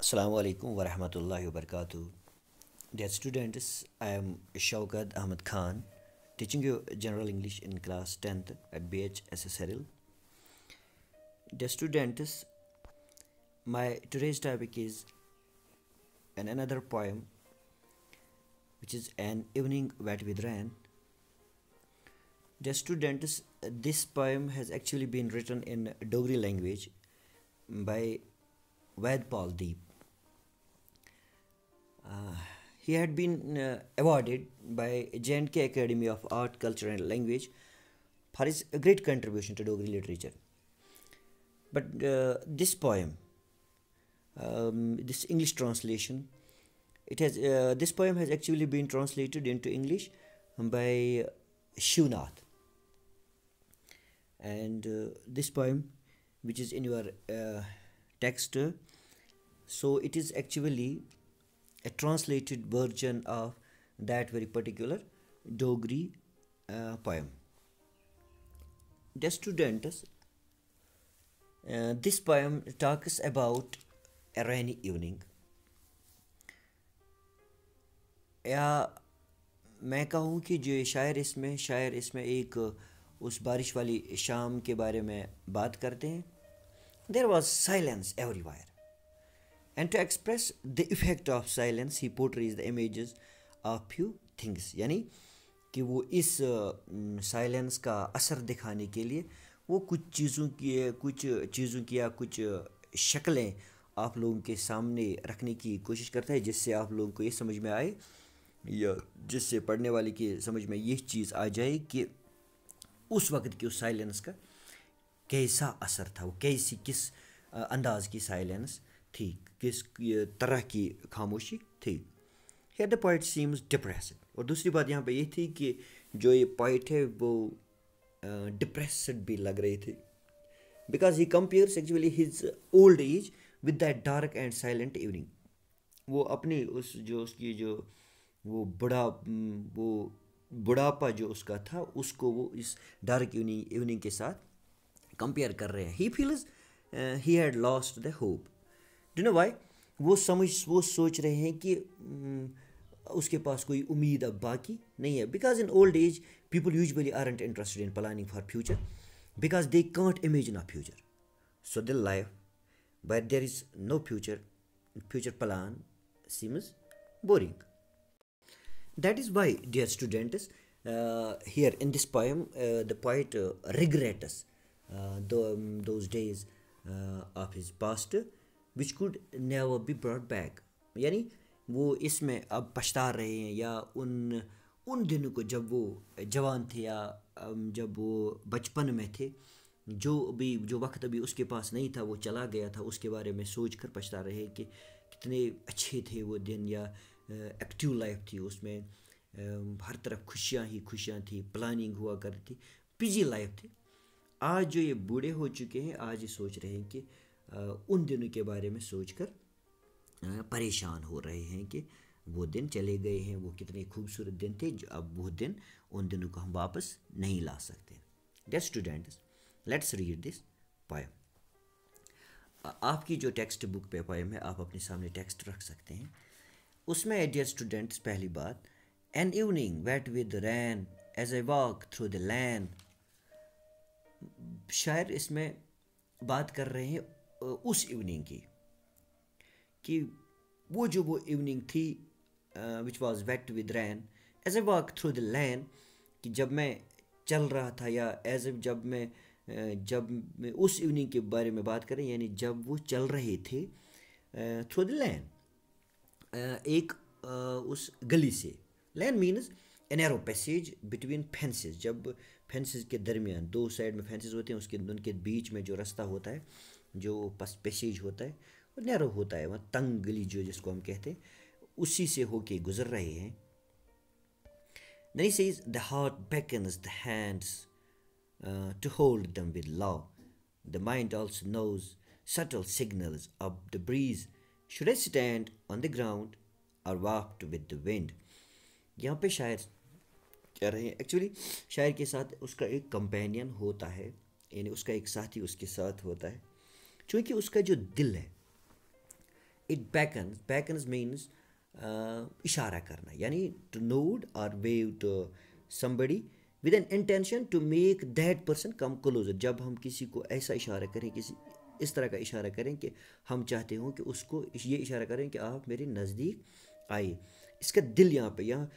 Assalamu alaikum wa rahmatullahi wa barakatuh. Dear students, I am Shaukat Ahmed Khan, teaching you General English in class 10th at BHSSRL. Dear students, my today's topic is an another poem which is An Evening Wet with Rain. Dear students, this poem has actually been written in Dogri language by Vedpal Deep. Uh, he had been uh, awarded by J&K Academy of Art, Culture and Language for his great contribution to Dogri literature. But uh, this poem, um, this English translation, it has this poem has actually been translated into English by Shunath, And uh, this poem, which is in your uh, text, so it is actually a translated version of that very particular Dogri uh, poem. The students, uh, this poem talks about a rainy evening. या मैं कहूँ कि जो शायर इसमें शायर इसमें एक उस बारिश वाली शाम के बारे में बात करते हैं there was silence everywhere to express the effect of silence he poetry is the images of few things यानी कि वो इस साइलेंस का असर दिखाने के लिए वो कुछ चीज़ों की कुछ चीज़ों की या कुछ शक्लें आप लोगों के सामने रखने की कोशिश करता है जिससे आप लोगों को ये समझ में आए या जिससे पढ़ने वाले की समझ में ये चीज़ आ जाए कि उस वक्त की उस साइलेंस का कैसा असर था वो कैसी किस अंदाज़ की साइलेंस थी किस तरह की खामोशी थी here the poet seems depressive और दूसरी बात यहाँ पे ये थी कि जो ये पॉइट है वो डिप्रेसड भी लग रही थी because he compares actually his old age with that dark and silent evening वो अपनी उस जो उसकी जो वो बुढ़ा वो बुढ़ापा जो उसका था उसको वो इस डार्क इवनिंग इवनिंग के साथ कंपेयर कर रहे हैं he feels he had lost the hope do know why वो समझ वो सोच रहे हैं कि उसके पास कोई उम्मीद अब बाकी नहीं है because in old age people usually aren't interested in planning for future because they can't imagine a future so dull life but there is no future future plan seems boring that is why dear students here in this poem the poet poet those days uh, the, past which could never be brought back यानी वो इसमें अब पछता रहे हैं या उन उन दिनों को जब वो जवान थे या जब वो बचपन में थे जो भी जो वक्त अभी उसके पास नहीं था वो चला गया था उसके बारे में सोच कर पछता रहे कि कितने अच्छे थे वो दिन या एक्टिव लाइफ थी उसमें हर तरफ खुशियाँ ही खुशियाँ थी प्लानिंग हुआ करती थी बिजी लाइफ थी आज जो ये बूढ़े हो चुके हैं आज ये सोच रहे हैं कि उन दिनों के बारे में सोचकर परेशान हो रहे हैं कि वो दिन चले गए हैं वो कितने खूबसूरत दिन थे जो अब वो दिन उन दिनों को हम वापस नहीं ला सकते that students let's read this poem आपकी जो टेक्स्ट बुक पे पोएम है आप अपने सामने टेक्स्ट रख सकते हैं उसमें डियर स्टूडेंट्स पहली बात an evening wet with rain as a walk through the lane शायर इसमें बात कर रहे हैं उस इवनिंग की कि वो जो वो इवनिंग थी which was wet with rain as a walk through the lane कि जब मैं चल रहा था या एज ए जब मैं जब मैं उस इवनिंग के बारे में बात करें यानी जब वो चल रहे थे थ्रू द लैन एक उस गली से lane means a narrow passage between fences जब फेंसेज के दरमियान दो साइड में फेंसेज होते हैं उसके उनके बीच में जो रास्ता होता है जो पस पैसेज होता है वो नैरो होता है वह तंग गली जो जिसको हम कहते हैं उसी से होके गुजर रहे हैं नहीं सही the heart beckons the hands to hold them with love the mind also knows subtle signal of the breeze should stand on the ground or to with the wind यहाँ पे शायर कह रहे हैं एक्चुअली शायर के साथ उसका एक कंपेनियन होता है यानी उसका एक साथी उसके साथ होता है चूँकि उसका जो दिल है इट बैकन बैकन्स मीन्स इशारा करना यानी टू नोड और wave to somebody with an intention to make that person come closer जब हम किसी को ऐसा इशारा करें किसी इस तरह का इशारा करें कि हम चाहते हों कि उसको ये इशारा करें कि आप मेरे नज़दीक आइए इसका दिल यहाँ पे यहाँ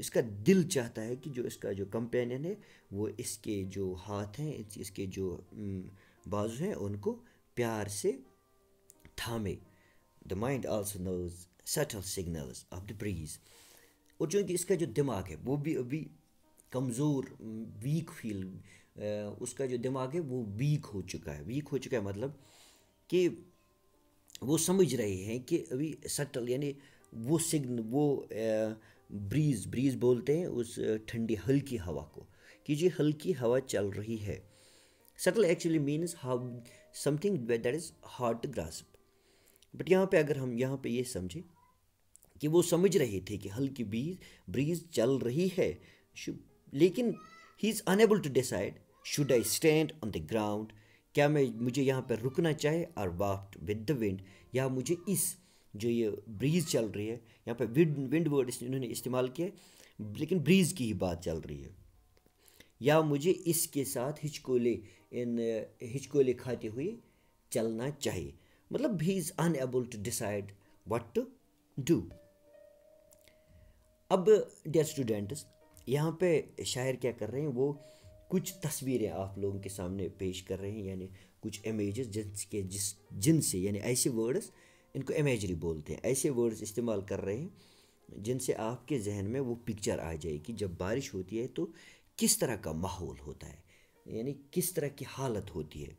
इसका दिल चाहता है कि जो इसका जो कंपेनियन है वो इसके जो हाथ हैं इसके जो बाजू हैं उनको प्यार से थामे the mind also knows subtle signals of the breeze और चूँकि इसका जो दिमाग है वो भी अभी कमज़ोर वीक फील उसका जो दिमाग है वो वीक हो चुका है वीक हो चुका है मतलब कि वो समझ रहे हैं कि अभी सटल यानी वो सिग्न वो ब्रीज़ ब्रीज़ बोलते हैं उस ठंडी हल्की हवा को कि जी हल्की हवा चल रही है शक्ल actually means how something that is hard to grasp but यहाँ पे अगर हम यहाँ पे ये यह समझें कि वो समझ रहे थे कि हल्की ब्रीज ब्रीज चल रही है लेकिन he is unable to decide should I stand on the ground क्या मैं मुझे यहाँ पर रुकना चाहे और वाफ्ट विद द विंड या मुझे इस जो ये ब्रीज चल रही है यहाँ पर विंड विंड वर्ड इन्होंने इस्तेमाल किया लेकिन ब्रीज की ही बात चल रही है या मुझे इसके साथ हिचकोले इन हिचकोले खाती हुए चलना चाहिए मतलब he is unable to decide what to do अब डियर स्टूडेंट्स यहाँ पे शायर क्या कर रहे हैं वो कुछ तस्वीरें आप लोगों के सामने पेश कर रहे हैं यानी कुछ इमेजेस जिनके जिस जिनसे यानी ऐसे वर्ड्स इनको इमेजरी बोलते हैं ऐसे वर्ड्स इस्तेमाल कर रहे हैं जिनसे आपके जहन में वो पिक्चर आ जाए कि जब बारिश होती है तो किस तरह का माहौल होता है यानी किस तरह की हालत होती है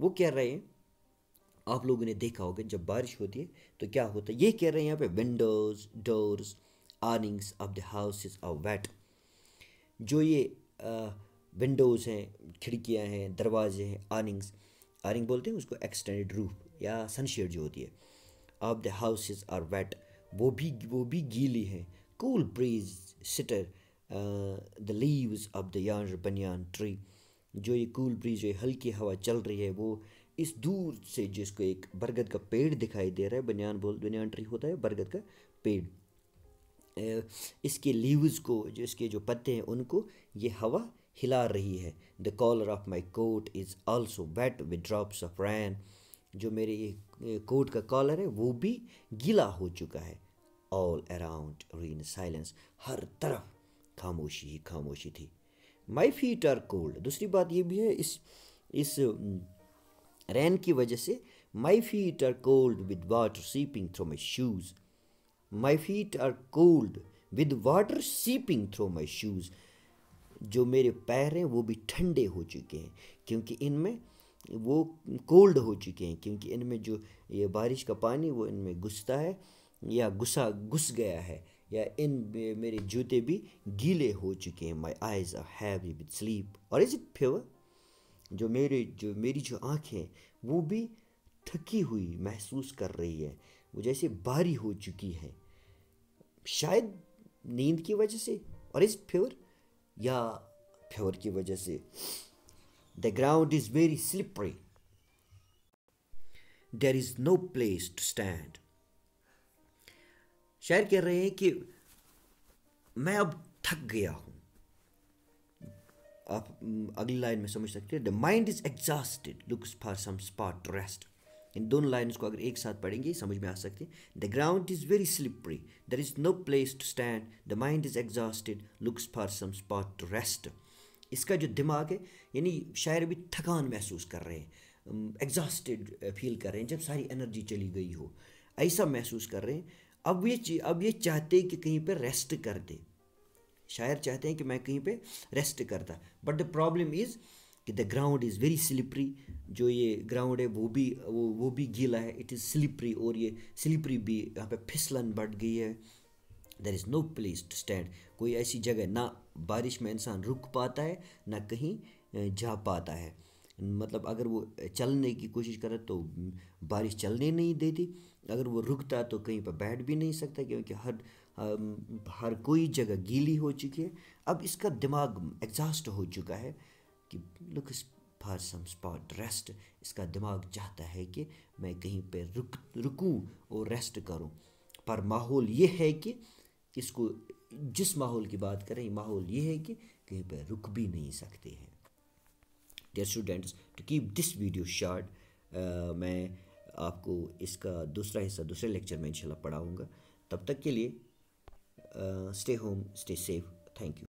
वो कह रहे हैं आप लोगों ने देखा होगा जब बारिश होती है तो क्या होता है ये कह रहे हैं यहाँ पे windows doors awnings of the houses are wet जो ये विंडोज़ हैं खिड़कियाँ हैं दरवाजे हैं आर्निंग्स आर्निंग बोलते हैं उसको एक्सटेंडेड रूफ या सनशेड जो होती है of the house are wet वो भी वो भी गीली हैं cool breeze stir the leaves of the यार बनियान ट्री जो ये कूल ब्रीज है हल्की हवा चल रही है वो इस दूर से जिसको एक बरगद का पेड़ दिखाई दे रहा है बनियान बोल बनियान ट्री होता है बरगद का पेड़ इसके लीव्स को जो इसके जो पत्ते हैं उनको ये हवा हिला रही है the collar of my coat is also wet with drops of rain जो मेरे ये कोट का कॉलर है वो भी गीला हो चुका है ऑल अराउंड रीन साइलेंस हर तरफ खामोशी ही खामोशी थी माई फीट आर कोल्ड दूसरी बात ये भी है इस इस रैन की वजह से my feet are cold with water seeping through my shoes my feet are cold with water seeping through my shoes जो मेरे पैर हैं वो भी ठंडे हो चुके हैं क्योंकि इनमें वो कोल्ड हो चुके हैं क्योंकि इनमें जो ये बारिश का पानी वो इनमें घुसता है या घुसा घुस गया है या इन मेरे जूते भी गीले हो चुके हैं my eyes are heavy with sleep और इज इट फेवर जो मेरे जो मेरी जो आँखें वो भी थकी हुई महसूस कर रही है वो जैसे भारी हो चुकी है शायद नींद की वजह से और इज फेवर या फेवर की वजह से the ground is very slippery there is no place to stand शायर कह रहे हैं कि मैं अब थक गया हूँ आप अगली लाइन में समझ सकते हैं the mind is exhausted looks for some spot rest इन दोनों लाइन्स को अगर एक साथ पढ़ेंगे समझ में आ सकते हैं the ground is very slippery there is no place to stand the mind is exhausted looks for some spot to rest इसका जो दिमाग है यानी शायर भी थकान महसूस कर रहे हैं एग्जॉस्टेड फील कर रहे हैं जब सारी एनर्जी चली गई हो ऐसा महसूस कर रहे हैं अब ये अब ये चाहते हैं कि कहीं पर रेस्ट कर दे शायर चाहते हैं कि मैं कहीं पे रेस्ट करता बट द प्रॉब्लम इज़ कि the ground is very slippery जो ये ग्राउंड है वो भी वो वो भी गीला है इट इज़ स्लिपरी और ये स्लिपरी भी यहाँ पे फिसलन बढ़ गई है there is no place to stand कोई ऐसी जगह ना बारिश में इंसान रुक पाता है ना कहीं जा पाता है मतलब अगर वो चलने की कोशिश करे तो बारिश चलने नहीं देती अगर वो रुकता तो कहीं पर बैठ भी नहीं सकता क्योंकि हर हर कोई जगह गीली हो चुकी है अब इसका दिमाग एग्जॉस्ट हो चुका है कि look for some spot rest इसका दिमाग चाहता है कि मैं कहीं पर रुक रुकूँ और रेस्ट करूँ पर माहौल ये है कि इसको जिस माहौल की बात करें माहौल ये है कि कहीं पर रुक भी नहीं सकते हैं dear students to keep this video short मैं आपको इसका दूसरा हिस्सा दूसरे लेक्चर में इंशाल्लाह पढ़ाऊँगा तब तक के लिए stay home stay safe thank you